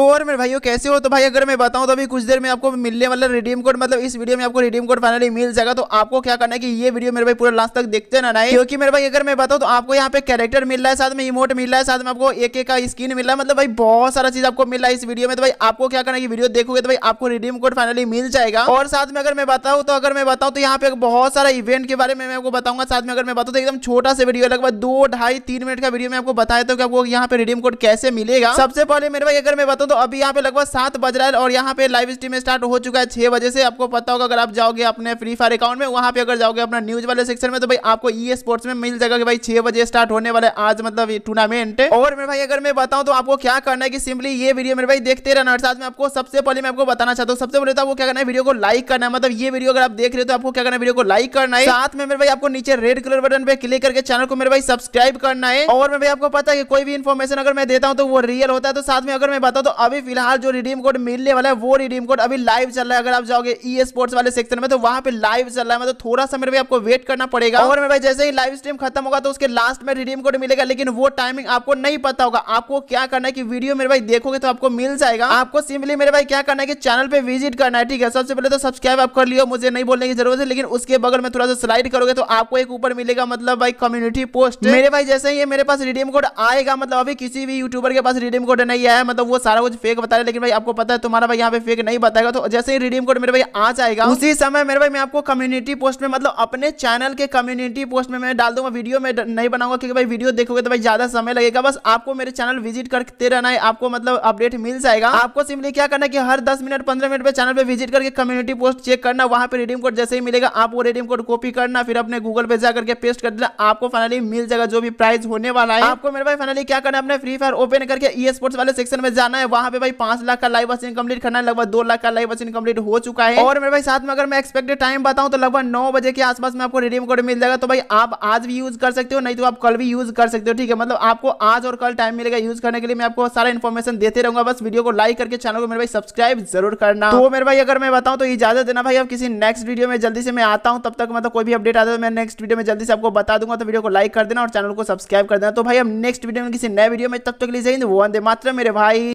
तो और मेरे भाइयों कैसे हो तो भाई अगर मैं बताऊं तो अभी कुछ देर में आपको मिलने वाला रिडीम कोड मतलब इस वीडियो में आपको रिडीम कोड फाइनली मिल जाएगा तो आपको क्या करना है कि ये वीडियो मेरे भाई पूरा लास्ट तक देखते ना रहे क्योंकि मेरे भाई अगर मैं बताऊं तो आपको यहाँ पे कैरेक्टर मिल रहा है साथ में इमोट मिल रहा है साथ में आपको एक एक का स्क्रीन मिल रहा है मतलब भाई बहुत सारा चीज आपको मिल रहा है इस वीडियो में तो भाई आपको क्या करना है वीडियो देखोगे तो भाई आपको रिडीम कोड फाइनली मिल जाएगा और साथ में अगर मैं बताऊँ तो अगर मैं बताऊँ तो यहाँ पे बहुत सारा इवेंट के बारे में मैं आपको बताऊंगा साथ में अगर मैं बताऊँ तो एकदम छोटा सा वीडियो लगभग दो ढाई तीन मिनट का वीडियो में आपको बताया तो आपको यहाँ पे रिडीम कोड कैसे मिलेगा सबसे पहले मेरे भाई अगर मैं बताऊँ दोस्तों अभी यहाँ पे लगभग सात बज रहा है और यहाँ पे लाइव स्ट्रीम स्टार्ट हो चुका है छह बजे से आपको पता होगा अगर आप जाओगे अपने फ्री फायर अकाउंट में वहाँ पे अगर जाओगे अपना न्यूज वाले सेक्शन में तो भाई आपको ई स्पोर्ट्स में मिल जाएगा कि भाई छह बजे स्टार्ट होने वाला है आज मतलब टूर्नामेंट और मेरे भाई अगर मैं बताऊँ तो आपको क्या करना है कि सिंपली ये वीडियो मेरे भाई देखते रहना और साथ में आपको सबसे पहले मैं आपको बताना चाहता हूँ सबसे पहले तो आपको क्या करना है वीडियो को लाइक करना है मतलब ये वीडियो अगर आप देख रहे हो तो आपको क्या करना है वीडियो को लाइक करना है साथ में मेरे भाई आपको नीचे रेड कलर बटन पे क्लिक करके चैनल को मेरे भाई सब्सक्राइब करना है और मेरे भाई आपको पता है कोई भी इन्फॉर्मेशन अगर मैं देता हूँ तो वो रियल होता है तो साथ में अगर मैं बताऊँ तो अभी फिलहाल जो रिडीम कोड मिलने वाला है वो रिडीम कोड अभी लाइव चल रहा है अगर आप जाओगे ई e स्पोर्ट्स वाले सेक्शन में तो वहां पे लाइव चल रहा है मतलब थोड़ा सा मेरे आपको वेट करना पड़ेगा और मेरे भाई जैसे ही लाइव स्ट्रीम खत्म होगा तो उसके लास्ट में रिडीम कोड मिलेगा लेकिन वो टाइमिंग आपको नहीं पता होगा आपको क्या करना है की वीडियो मेरे भाई देखोगे तो आपको मिल जाएगा आपको सिंपली मेरे भाई क्या करना है की चैनल पे विजिट करना है ठीक है सबसे पहले तो सब्सक्राइब आप कर लियो मुझे नहीं बोलने की जरूरत है लेकिन उसके बगल में थोड़ा सा स्लाइड करोगे तो आपको एक ऊपर मिलेगा मतलब भाई कम्युनिटी पोस्ट मेरे भाई जैसे ही मेरे पास रिडीम कोड आएगा मतलब अभी किसी भी यूट्यूबर के पास रिडीम कोड नहीं आया मतलब वो सारा सारा कुछ फेक बता रहे लेकिन भाई आपको पता है तुम्हारा भाई यहाँ पे फेक नहीं बताएगा तो जैसे ही रिडीम कोड मेरे भाई आ जाएगा उसी समय मेरे भाई मैं आपको कम्युनिटी पोस्ट में मतलब अपने चैनल के कम्युनिटी पोस्ट में मैं डाल दूंगा वीडियो में नहीं बनाऊंगा क्योंकि भाई वीडियो देखोगे तो भाई ज्यादा समय लगेगा बस आपको मेरे चैनल विजिट करते रहना है आपको मतलब अपडेट मिल जाएगा आपको सिंपली क्या करना है कि हर दस मिनट पंद्रह मिनट पे चैनल पे विजिट करके कम्युनिटी पोस्ट चेक करना वहाँ पे रिडीम कोड जैसे ही मिलेगा आप वो रिडीम कोड कॉपी करना फिर अपने गूगल पे जाकर के पेस्ट कर देना आपको फाइनली मिल जाएगा जो भी प्राइस होने वाला है आपको मेरे भाई फाइनली क्या करना है अपने फ्री फायर ओपन करके ई स्पोर्ट्स वाले सेक्शन में जाना है वहां पे भाई पांच लाख का लाइव वाचिंग कम्प्लीट करना है लगभग दो लाख का लाइव वाचिंग कम्प्लीट हो चुका है और मेरे भाई साथ में अगर मैं एक्सपेक्टेड टाइम बताऊं तो लगभग नौ बजे के आसपास में आपको रिडीम कोड मिल जाएगा तो भाई आप आज भी यूज कर सकते हो नहीं तो आप कल भी यूज कर सकते हो ठीक है मतलब आपको आज और कल टाइम मिलेगा यूज करने के लिए मैं आपको सारा इन्फॉर्मेशन देते रहूंगा बस वीडियो को लाइक करके चैनल को मेरे भाई सब्सक्राइब जरूर करना तो मेरे भाई अगर मैं बताऊं तो इजाजत देना भाई अब किसी नेक्स्ट वीडियो में जल्दी से मैं आता हूँ तब तक मतलब कोई भी अपडेट आता है तो मैं नेक्स्ट वीडियो में जल्दी से आपको बता दूंगा तो वीडियो को लाइक कर देना और चैनल को सब्सक्राइब कर देना तो भाई हम नेक्स्ट वीडियो में किसी नए वीडियो में तब तक लीजिए अंदे मात्र मेरे भाई